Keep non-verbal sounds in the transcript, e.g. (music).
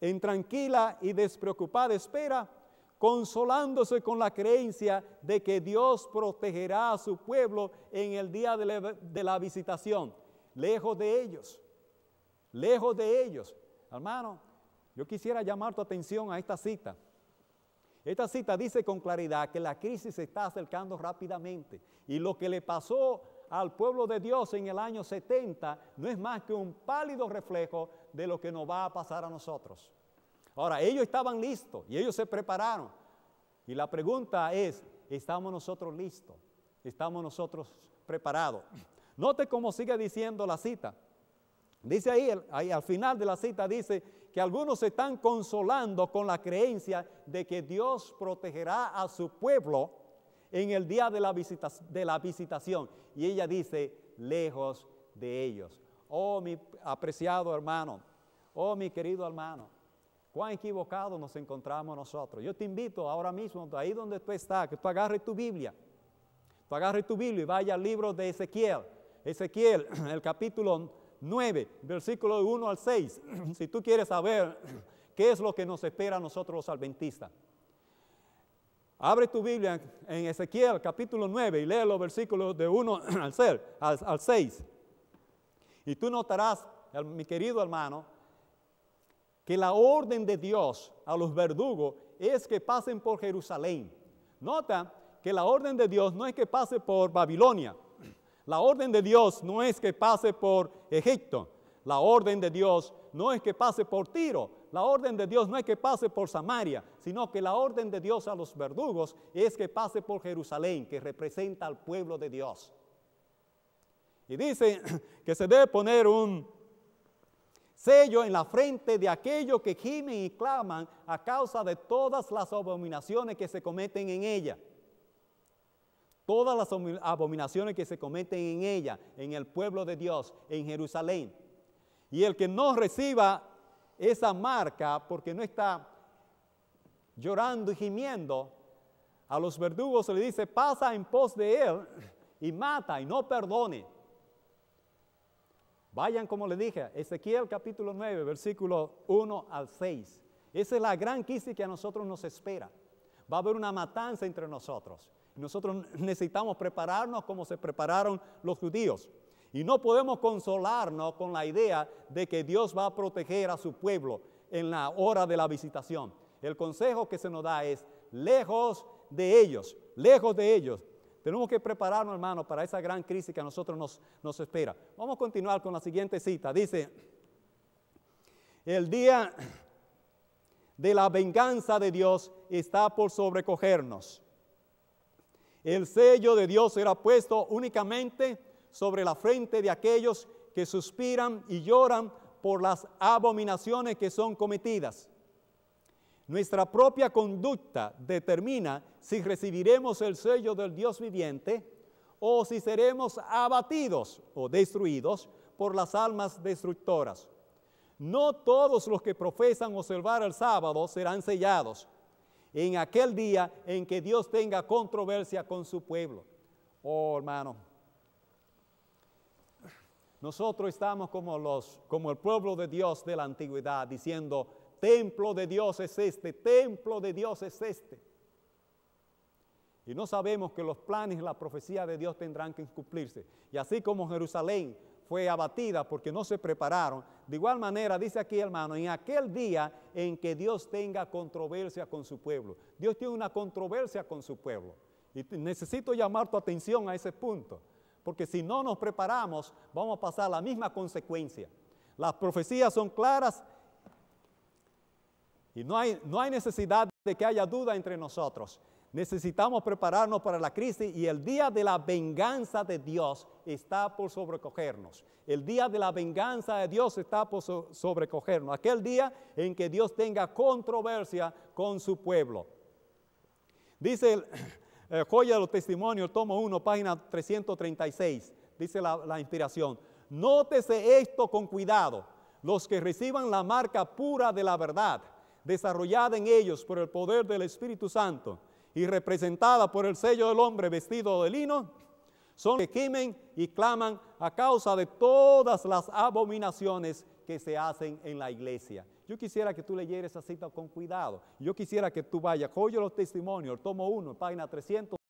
en tranquila y despreocupada espera, consolándose con la creencia de que Dios protegerá a su pueblo en el día de la, visitación, lejos de ellos, lejos de ellos. Hermano, yo quisiera llamar tu atención a esta cita. Esta cita dice con claridad que la crisis se está acercando rápidamente y lo que le pasó al pueblo de Dios en el año 70 no es más que un pálido reflejo de lo que nos va a pasar a nosotros. Ahora, ellos estaban listos y ellos se prepararon. Y la pregunta es, ¿estamos nosotros listos? ¿Estamos nosotros preparados? Note cómo sigue diciendo la cita. Dice ahí, al final de la cita, dice que algunos se están consolando con la creencia de que Dios protegerá a su pueblo en el día de la, de la visitación. Y ella dice, lejos de ellos. Oh, mi apreciado hermano, oh, mi querido hermano, cuán equivocados nos encontramos nosotros. Yo te invito ahora mismo, ahí donde tú estás, que tú agarres tu Biblia, tú agarres tu Biblia y vaya al libro de Ezequiel. Ezequiel, (clears throat) el capítulo 9, versículo 1 al 6. (clears throat) Si tú quieres saber (clears throat) qué es lo que nos espera a nosotros los adventistas. Abre tu Biblia en Ezequiel capítulo 9 y lee los versículos de 1 (clears throat) al 6. al 6. Y tú notarás, mi querido hermano, que la orden de Dios a los verdugos es que pasen por Jerusalén. Nota que la orden de Dios no es que pase por Babilonia. La orden de Dios no es que pase por Egipto. La orden de Dios no es que pase por Tiro, la orden de Dios no es que pase por Samaria, sino que la orden de Dios a los verdugos es que pase por Jerusalén, que representa al pueblo de Dios. Y dice (clears throat) que se debe poner un sello en la frente de aquellos que gimen y claman a causa de todas las abominaciones que se cometen en ella. Todas las abominaciones que se cometen en ella, en el pueblo de Dios, en Jerusalén. Y el que no reciba esa marca porque no está llorando y gimiendo, a los verdugos se le dice, pasa en pos de él y mata y no perdone. Vayan como le dije, Ezequiel capítulo 9, versículo 1 al 6. Esa es la gran crisis que a nosotros nos espera. Va a haber una matanza entre nosotros. Nosotros necesitamos prepararnos como se prepararon los judíos. Y no podemos consolarnos con la idea de que Dios va a proteger a su pueblo en la hora de la visitación. El consejo que se nos da es, lejos de ellos, lejos de ellos. Tenemos que prepararnos, hermanos, para esa gran crisis que a nosotros nos, nos espera. Vamos a continuar con la siguiente cita. Dice, el día de la venganza de Dios está por sobrecogernos. El sello de Dios será puesto únicamente sobre la frente de aquellos que suspiran y lloran por las abominaciones que son cometidas. Nuestra propia conducta determina si recibiremos el sello del Dios viviente o si seremos abatidos o destruidos por las almas destructoras. No todos los que profesan observar el sábado serán sellados en aquel día en que Dios tenga controversia con su pueblo. Oh, hermano, nosotros estamos como, los, como el pueblo de Dios de la antigüedad, diciendo, templo de Dios es este, templo de Dios es este. Y no sabemos que los planes y la profecía de Dios tendrán que cumplirse. Y así como Jerusalén fue abatida porque no se prepararon, de igual manera dice aquí hermano, en aquel día en que Dios tenga controversia con su pueblo. Dios tiene una controversia con su pueblo. Y necesito llamar tu atención a ese punto porque si no nos preparamos vamos a pasar la misma consecuencia. Las profecías son claras y no hay, no hay necesidad de que haya duda entre nosotros. Necesitamos prepararnos para la crisis y el día de la venganza de Dios está por sobrecogernos. El día de la venganza de Dios está por sobrecogernos. Aquel día en que Dios tenga controversia con su pueblo. Dice el, eh, joya los testimonios, tomo 1, página 336, dice la, la inspiración. Nótese esto con cuidado. Los que reciban la marca pura de la verdad, desarrollada en ellos por el poder del Espíritu Santo y representada por el sello del hombre vestido de lino, son que quemen y claman a causa de todas las abominaciones que se hacen en la iglesia. Yo quisiera que tú leyeras esa cita con cuidado. Yo quisiera que tú vayas, oye los testimonios, tomo uno, página 300.